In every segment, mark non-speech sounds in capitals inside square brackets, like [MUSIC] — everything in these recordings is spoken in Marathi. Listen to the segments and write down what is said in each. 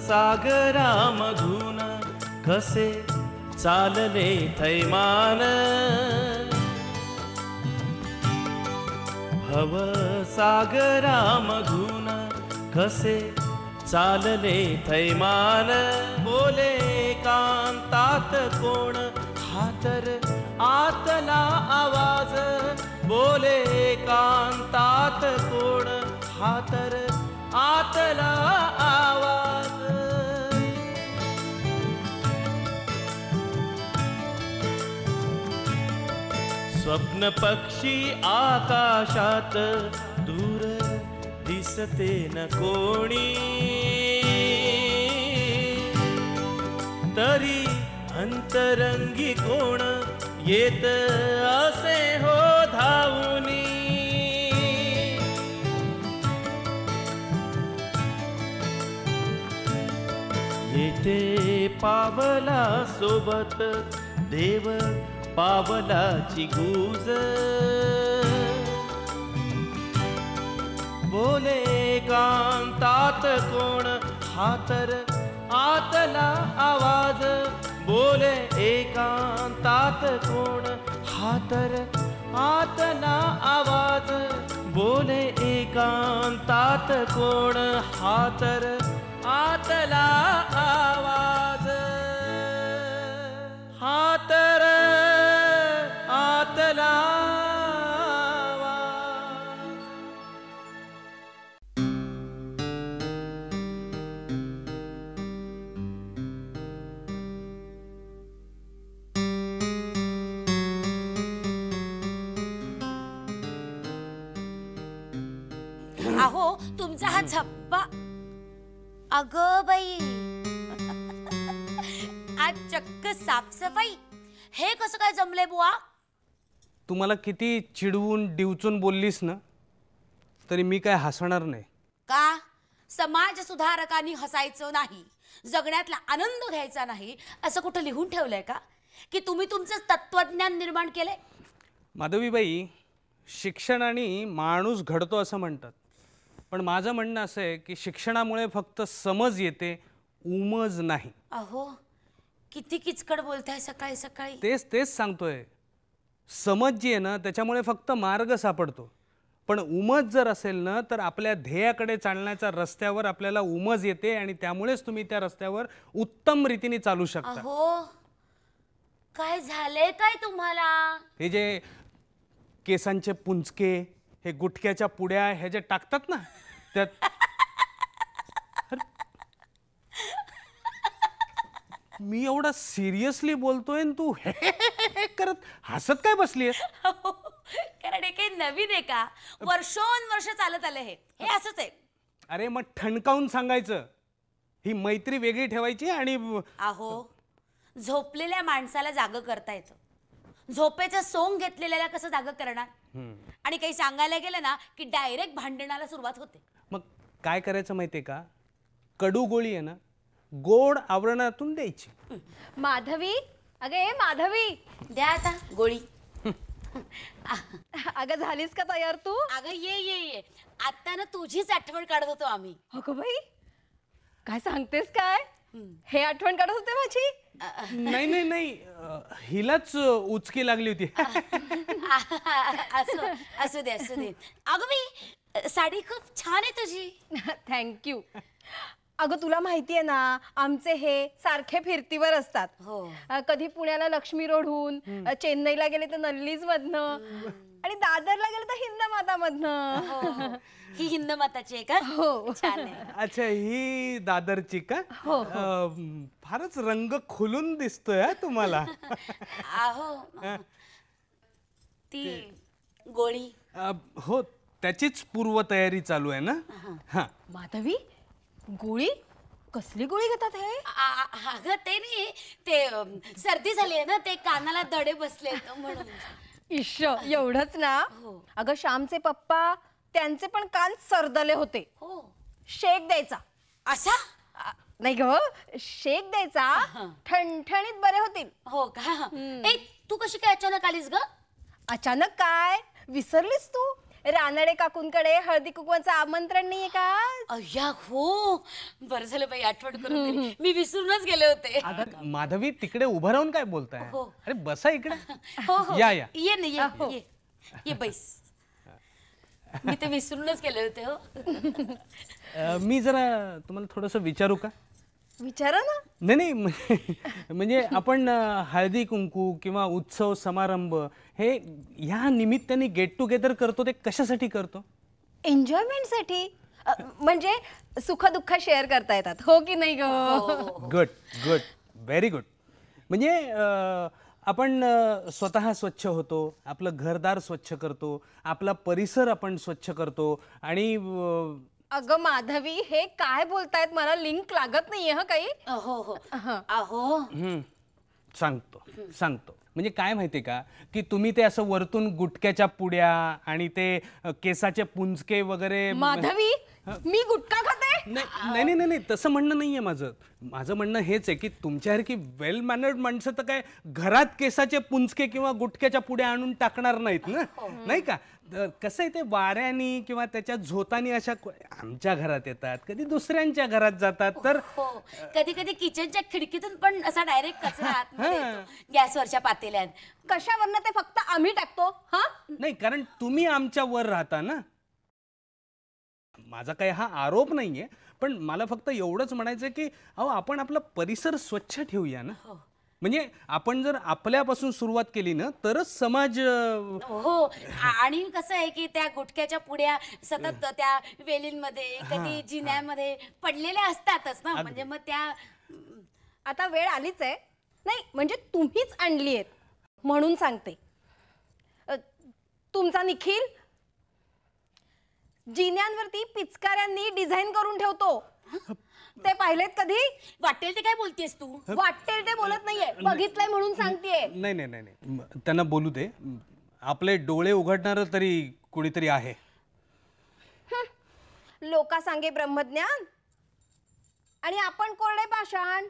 सागरा मधून कसे चालले थैमान हव सागरा मधून कसे चालले थैमान बोले एकांतात कोण हातर आतला आवाज बोले एकांतात कोण हातर आतला आवाज स्वप्न पक्षी आकाशात दूर दिसते न कोणी तरी अंतरंगी कोण येत असे हो धावनी येते पावला सोबत देव पावलाची गूज बोले कांतात कोण हातर आतला आवाज बोले एकांतात कोण हातर आतला आवाज बोले एकांतात कोण हातर आतला आवाज तुमचा हा छप्पा अग बाई आज चक्क साफसफाई हे कसं काय जमले बुवा तुम्हाला किती चिडवून डिवचून बोललीस ना तरी मी काय हसणार नाही का समाज सुधारकांनी हसायचं नाही जगण्यातला आनंद घ्यायचा नाही असं कुठं लिहून ठेवलंय का की तुम्ही तुमचं तत्वज्ञान निर्माण केलंय माधवीबाई आणि माणूस घडतो असं म्हणतात पण माझं म्हणणं असं आहे की शिक्षणामुळे फक्त समज येते उमज नाही अहो किती किचकड बोलताय सकाळी सकाळी तेच तेच सांगतोय समज जी आहे ना त्याच्यामुळे फक्त मार्ग सापडतो पण उमज जर असेल ना तर आपल्या ध्येयाकडे चालण्याच्या रस्त्यावर आपल्याला उमज येते आणि त्यामुळेच तुम्ही त्या रस्त्यावर उत्तम रीतीने चालू शकता अहो काय झाले काय तुम्हाला हे जे केसांचे पुंचके हे गुटख्याच्या पुड्या हे जे टाकतात ना त्यात मी एवढा सिरियसली बोलतोय तू करत हसत काय बसली हो, कारण हे नवीन आहे का वर्ष चालत आले हे हे असंच आहे अरे मग ठणकावून सांगायचं ही मैत्री वेगळी ठेवायची आणि अहो झोपलेल्या माणसाला जाग करता येतं झोपेचं सोंग घेतलेल्याला कसं जाग करणार आणि काही सांगायला गेलं ना की डायरेक्ट भांडणाला सुरुवात होते मग काय करायचं माहितीये का कडू गोळी आहे ना गोड आवरणातून द्यायची माधवी अगे माधवी द्या आता गोळी [LAUGHS] अगं झालीस का तयार तू अगं ये ये ये आता ना तुझीच आठवण काढत होतो आम्ही हो बाई काय सांगतेस काय हे आठवण काढत होते माझी नाही नाही नाही हिलाच उचकी लागली होती [LAUGHS] असू असू दे असू दे अगं मी साडी खूप छान आहे तुझी थँक्यू [LAUGHS] अगं तुला माहितीये ना आमचे हे सारखे फिरतीवर असतात हो कधी पुण्याला लक्ष्मी रोड होऊन चेन्नईला गेले तर नल्लीज मधनं आणि दादरला गेले तर हिंदमाता मधनं हो, हो. ही हिंद माताची आहे का [LAUGHS] हो. छान अच्छा ही दादरची का हो, हो. फारच रंग खुलून दिसतोय तुम्हाला [LAUGHS] ती गोळी हो त्याचीच पूर्वतयारी चालू आहे ना हा माधवी गोळी कसली गोळी घेतात हे अगं ते नाही ते सर्दी झाली आहे ना ते कानाला दडे बसले म्हणून इश एवढंच ना हो. अगं श्यामचे पप्पा त्यांचे पण कान सरदले होते हो. शेक द्यायचा असा नाही ग शेक द्यायचा ठणठणीत बरे होतील हो का ए तू कशी काय अचानक आलीस ग अचानक काय विसरलीस तू रानडे काकूंकडे हळदी कुकवाचं आमंत्रण नाहीये का अय्या हो बर झालं बाई आठवण करून मी विसरूनच गेले होते माधवी तिकडे उभं राहून काय बोलताय हो. अरे बसा इकडे हो हो या, या. ये ना ये हो. ये ये बैस मी ते विसरूनच गेले होते हो मी जरा तुम्हाला थोडस विचारू का विचारा ना नाही नाही [LAUGHS] म्हणजे- आपण हळदी कुंकू किंवा उत्सव समारंभ हे ह्या निमित्ताने गेट टुगेदर करतो ते कशासाठी करतो एन्जॉयमेंटसाठी साठी म्हणजे दुःख शेअर करता येतात हो की नाही ग गुड गुड व्हेरी गुड म्हणजे आपण स्वतः स्वच्छ होतो आपलं घरदार स्वच्छ करतो आपला परिसर आपण स्वच्छ करतो आणि अगं माधवी हे काय बोलतायत मला लिंक लागत नाहीये हं काही हो हो सांगतो सांगतो म्हणजे काय माहिती का की तुम्ही ते असं वरतून गुटक्याच्या पुड्या आणि ते केसाचे पुंजके वगैरे माधवी मी गुटका खाते नाही नाही नाही, नाही तसं म्हणणं नाहीये माझं माझं म्हणणं हेच आहे की तुमच्यासारखी वेल मॅनर्ड माणसं तर काय घरात केसाचे पुंजके किंवा गुटक्याच्या पुढे आणून टाकणार नाहीत ना हो. नाही का कसं आहे ते वाऱ्यानी किंवा त्याच्या झोतानी अशा आमच्या घरात येतात कधी दुसऱ्यांच्या घरात जातात तर हो, हो. कधी कधी किचनच्या खिडकीतून पण असा डायरेक्ट कचरा गॅस [LAUGHS] येतो. गॅसवरच्या पातेल्यात कशावरनं ते फक्त आम्ही टाकतो हा नाही कारण तुम्ही आमच्या वर राहता ना माझा काही हा आरोप नाहीये पण मला फक्त एवढंच म्हणायचं की अहो आपण आपला परिसर स्वच्छ ठेवूया ना हो म्हणजे आपण जर आपल्यापासून सुरुवात केली ना तरच समाज हो आणि कसं आहे की त्या गुटख्याच्या पुढ्या सतत त्या वेलींमध्ये कधी जिन्यामध्ये पडलेल्या असतातच ना म्हणजे मग त्या आता वेळ आलीच आहे नाही म्हणजे तुम्हीच आणली आहेत म्हणून सांगते तुमचा निखिल जिन्यांवरती पिचकाऱ्यांनी डिझाईन करून ठेवतो ते पाहिलेत कधी वाटेल ते काय बोलतेस तू वाटेल ते बोलत नाहीये बघितलंय म्हणून सांगतेय नाही नाही नाही त्यांना बोलू दे आपले डोळे उघडणार तरी कुणीतरी आहे लोका सांगे ब्रह्मज्ञान आणि आपण कोरडे पाषाण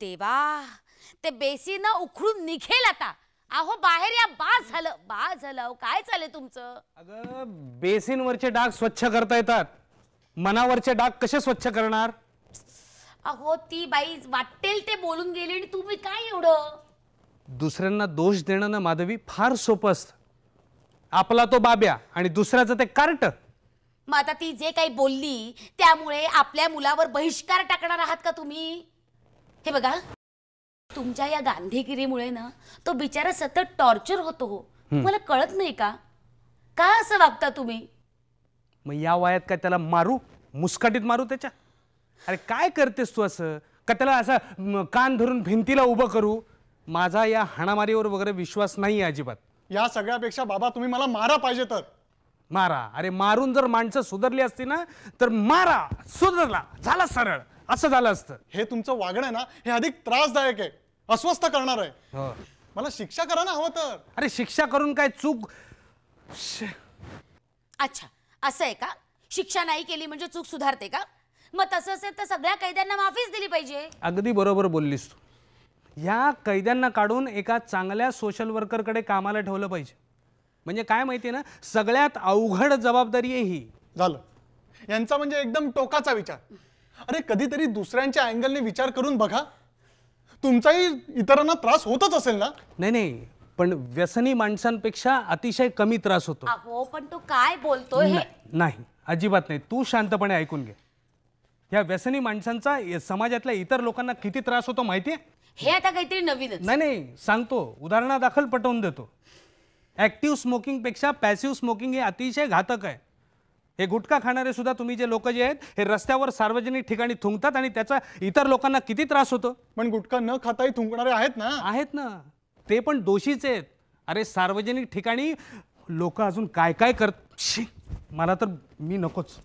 देवा ते ना उखडून निघेल आता अहो बाहेर या बास झालं बाज झालं काय चाललंय तुमचं अगं बेसिनवरचे डाग स्वच्छ करता येतात मनावरचे डाग कसे स्वच्छ करणार अहो ती बाई वाटेल ते बोलून गेली आणि तुम्ही काय एवढं दुसऱ्यांना दोष देणं ना माधवी फार सोपं असत आपला तो बाब्या आणि दुसऱ्याचं ते कार्ट मग आता ती जे काही बोलली त्यामुळे आपल्या मुलावर बहिष्कार टाकणार आहात का तुम्ही हे बघा तुमच्या या गांधीगिरीमुळे ना तो बिचारा सतत टॉर्चर होतो हो तुम्हाला कळत नाही का का असं वागता तुम्ही मग या वयात काय त्याला मारू मुस्काटीत मारू त्याच्या अरे काय करतेस तू असं का त्याला असं कान धरून भिंतीला उभं करू माझा या हाणामारीवर वगैरे विश्वास नाही अजिबात या सगळ्यापेक्षा बाबा तुम्ही मला मारा पाहिजे तर मारा अरे मारून जर माणसं सुधरली असती ना तर मारा सुधरला झाला सरळ असं झालं असतं हे तुमचं वागणं ना हे अधिक त्रासदायक आहे अस्वस्थ करणार आहे हो. मला शिक्षा करा ना हवं तर अरे शिक्षा करून काय चूक अच्छा असं आहे का शिक्षा नाही केली म्हणजे चूक सुधारते का मग तसं असेल तर सगळ्या कैद्यांना माफीच दिली पाहिजे अगदी बरोबर बोललीस तू या कैद्यांना काढून एका चांगल्या सोशल वर्करकडे कामाला ठेवलं पाहिजे म्हणजे काय माहिती ना सगळ्यात अवघड जबाबदारी आहे ही झालं यांचा म्हणजे एकदम टोकाचा विचार अरे कधीतरी दुसऱ्यांच्या अँगलने विचार करून बघा तुमचाही इतरांना त्रास होतच असेल ना नाही नाही पण व्यसनी माणसांपेक्षा अतिशय कमी त्रास होतो हो पण तो काय बोलतोय नाही अजिबात नाही तू शांतपणे ऐकून घे या व्यसनी माणसांचा समाजातल्या इतर लोकांना किती त्रास होतो माहितीये हे आता काहीतरी नवीन नाही नाही सांगतो उदाहरणादाखल पटवून देतो ऍक्टिव्ह स्मोकिंग पेक्षा पॅसिव्ह स्मोकिंग हे अतिशय घातक आहे हे गुटखा खाणारे सुद्धा तुम्ही जे लोक जे आहेत हे रस्त्यावर सार्वजनिक ठिकाणी थुंकतात आणि त्याचा इतर लोकांना किती त्रास होतो पण गुटखा न खाताही थुंकणारे आहेत ना आहेत ना ते पण दोषीच आहेत अरे सार्वजनिक ठिकाणी लोक अजून काय काय करत मला तर मी नकोच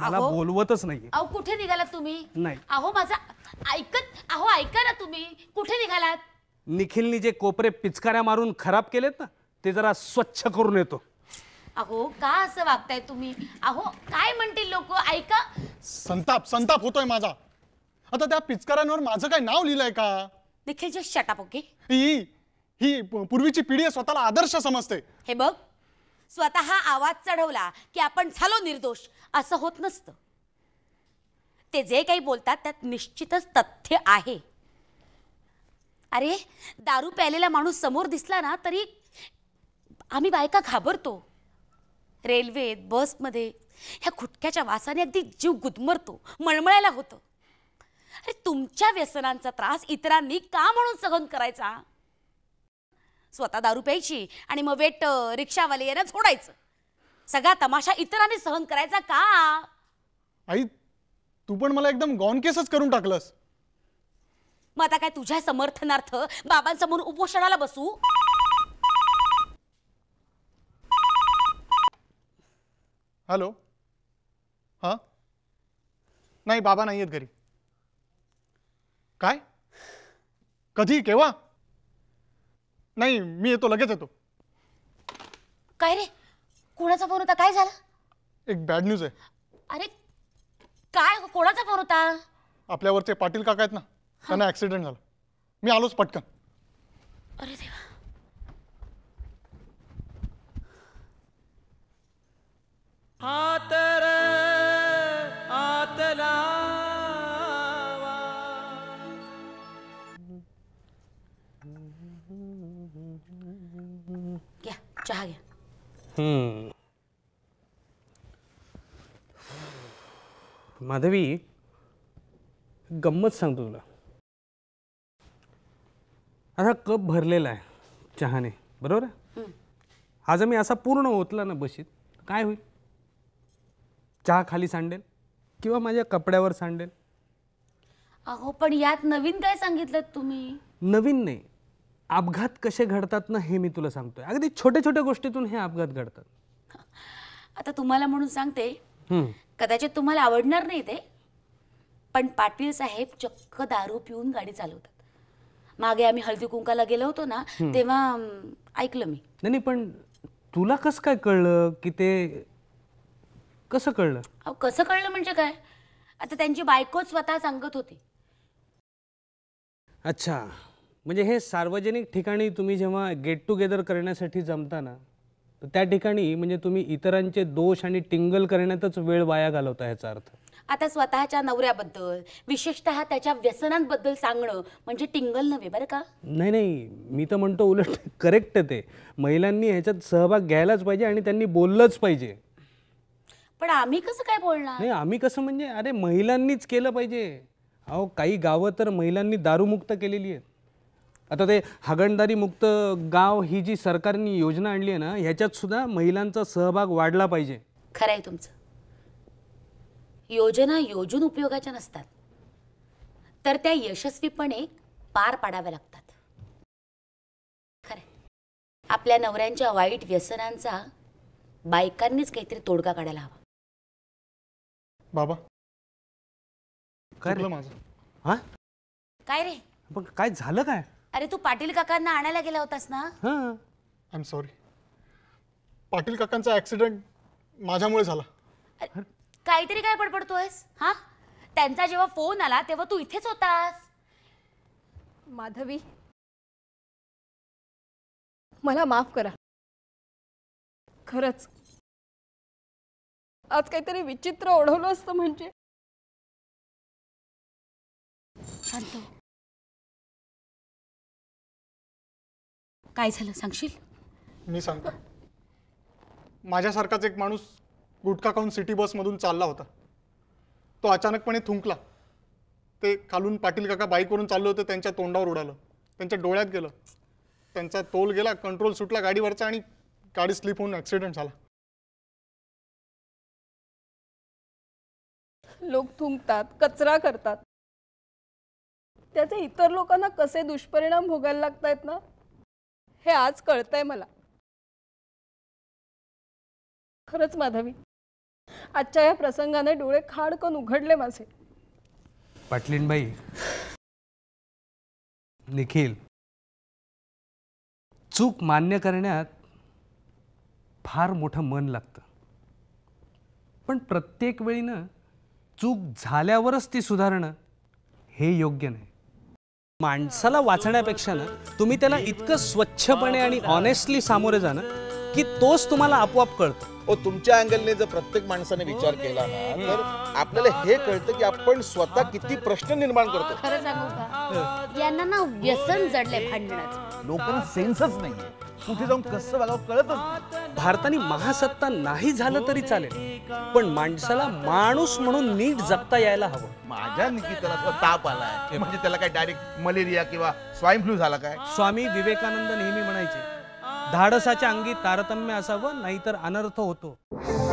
मला बोलवतच नाही अहो कुठे निघाला तुम्ही नाही. अहो माझा ऐकत अहो ऐका ना तुम्ही कुठे निघालात निखिलनी जे कोपरे पिचकाऱ्या मारून खराब केलेत ना ते जरा स्वच्छ करून येतो अहो का असं वागताय तुम्ही अहो काय म्हणतील लोक ऐका संताप संताप होतोय माझा आता त्या पिचकारांवर माझं काय नाव लिहिलंय का निखिल जस्ट शटअप ओके ही ही पूर्वीची पिढी स्वतःला आदर्श समजते हे बघ स्वतः आवाज चढवला की आपण झालो निर्दोष असं होत नसतं ते जे काही बोलतात त्यात निश्चितच तथ्य आहे अरे दारू प्यालेला माणूस समोर दिसला ना तरी आम्ही बायका घाबरतो रेल्वेत बसमध्ये ह्या खुटक्याच्या वासाने अगदी जीव गुदमरतो मळमळायला होतं अरे तुमच्या व्यसनांचा त्रास इतरांनी का म्हणून सहन करायचा स्वतः दारू प्यायची आणि मग वेट रिक्षावाले यांना सोडायचं सगळा तमाशा इतरांनी सहन करायचा का आई तू पण मला एकदम गॉन केसच करून टाकलंस मग आता काय तुझ्या समर्थनार्थ बाबांसमोर उपोषणाला बसू हॅलो हां नाही बाबा नाही आहेत घरी काय कधी केव्हा नाही मी येतो लगेच येतो काय रे कोणाचा फोन होता काय झालं एक बॅड न्यूज आहे अरे काय कोणाचा फोन होता आपल्यावरचे पाटील काका आहेत ना त्यांना ॲक्सिडेंट झाला मी आलोच पटकन अरे देवा आतर आतला क्या, चहा घ्या माधवी गम्मत गंमत सांगतो तुला असा कप भरलेला आहे चहाने बरोबर आज मी असा पूर्ण ओतला ना बशीत काय होईल चहा खाली सांडेल किंवा माझ्या कपड्यावर सांडेल अहो पण यात नवीन काय सांगितलं तुम्ही नवीन नाही अपघात कसे घडतात ना हे मी तुला सांगतोय अगदी छोट्या छोट्या गोष्टीतून हे अपघात घडतात आता तुम्हाला म्हणून सांगते कदाचित तुम्हाला आवडणार नाही ते पण पाटील साहेब चक्क दारू पिऊन गाडी चालवतात मागे आम्ही हळदी कुंकाला गेलो होतो ना तेव्हा ऐकलं मी नाही नाही, पण तुला कस काय कळलं की ते कसं कळलं अहो कसं कळलं म्हणजे काय आता त्यांची बायको स्वतः सांगत होती अच्छा म्हणजे हे सार्वजनिक ठिकाणी तुम्ही जेव्हा गेट टुगेदर करण्यासाठी जमता ना तर त्या ठिकाणी म्हणजे तुम्ही इतरांचे दोष आणि टिंगल करण्यातच वेळ वाया घालवता ह्याचा अर्थ आता स्वतःच्या नवऱ्याबद्दल विशेषतः त्याच्या व्यसनांबद्दल सांगणं म्हणजे टिंगल नव्हे बरं का नाही नाही मी तर म्हणतो उलट करेक्ट ते महिलांनी ह्याच्यात सहभाग घ्यायलाच पाहिजे आणि त्यांनी बोललंच पाहिजे पण आम्ही कसं काय बोलणार नाही आम्ही कसं म्हणजे अरे महिलांनीच केलं पाहिजे अहो काही गावं तर महिलांनी दारूमुक्त केलेली आहेत आता ते हगणदारी मुक्त गाव ही जी सरकारने योजना आणली आहे ना ह्याच्यात सुद्धा महिलांचा सहभाग वाढला पाहिजे खरं आहे तुमचं योजना योजून उपयोगाच्या नसतात तर त्या यशस्वीपणे पार पाडाव्या लागतात खरं आपल्या नवऱ्यांच्या वाईट व्यसनांचा बायकांनीच काहीतरी तोडगा काढायला हवा बाबा काय रे? माझं हा काय रे पण काय झालं काय अरे तू पाटील काकांना आणायला गेला होतास ना हा आय एम सॉरी पाटील काकांचा ॲक्सिडेंट माझ्यामुळे झाला काहीतरी काय पडपडतोयस हा त्यांचा जेव्हा फोन आला तेव्हा तू इथेच होतास माधवी मला माफ करा खरच आज काहीतरी विचित्र ओढवलं असतं म्हणजे हो. काय झालं सांगशील मी सांगतो माझ्यासारखाच एक माणूस गुटखा खाऊन सिटी बस मधून चालला होता तो अचानकपणे थुंकला ते खालून पाटील काका बाईकवरून चाललो होते त्यांच्या तोंडावर उडालं त्यांच्या डोळ्यात गेलं त्यांचा तोल गेला कंट्रोल सुटला गाडीवरचा आणि गाडी स्लिप होऊन ॲक्सिडेंट झाला लोक थुंकतात कचरा करतात त्याचे इतर लोकांना कसे दुष्परिणाम भोगायला आहेत ना हे आज कळतंय मला खरंच माधवी आजच्या या प्रसंगाने डोळे खाडकन उघडले माझे पाटलीनबाई निखिल चूक मान्य करण्यात फार मोठं मन लागतं पण प्रत्येक वेळी ना चूक झाल्यावरच ती सुधारणं हे योग्य नाही माणसाला वाचण्यापेक्षा ना तुम्ही त्याला इतकं स्वच्छपणे आणि ऑनेस्टली सामोरे जाणं की तोच तुम्हाला आपोआप कळतो तुमच्या अँगलने जर प्रत्येक माणसाने विचार केला ना तर आपल्याला हे कळतं की आपण स्वतः किती प्रश्न निर्माण करतो यांना ना व्यसन जडले लोकांना सेन्सच नाही कुठे जाऊन कसं बघावं कळतच भारताने महासत्ता नाही झालं तरी चालेल पण माणसाला माणूस म्हणून नीट जगता यायला हवं माझ्या निकिताला ताप आलाय म्हणजे त्याला काय डायरेक्ट मलेरिया किंवा स्वाईन फ्लू झाला काय स्वामी विवेकानंद नेहमी म्हणायचे धाडसाच्या अंगी तारतम्य असावं नाहीतर अनर्थ होतो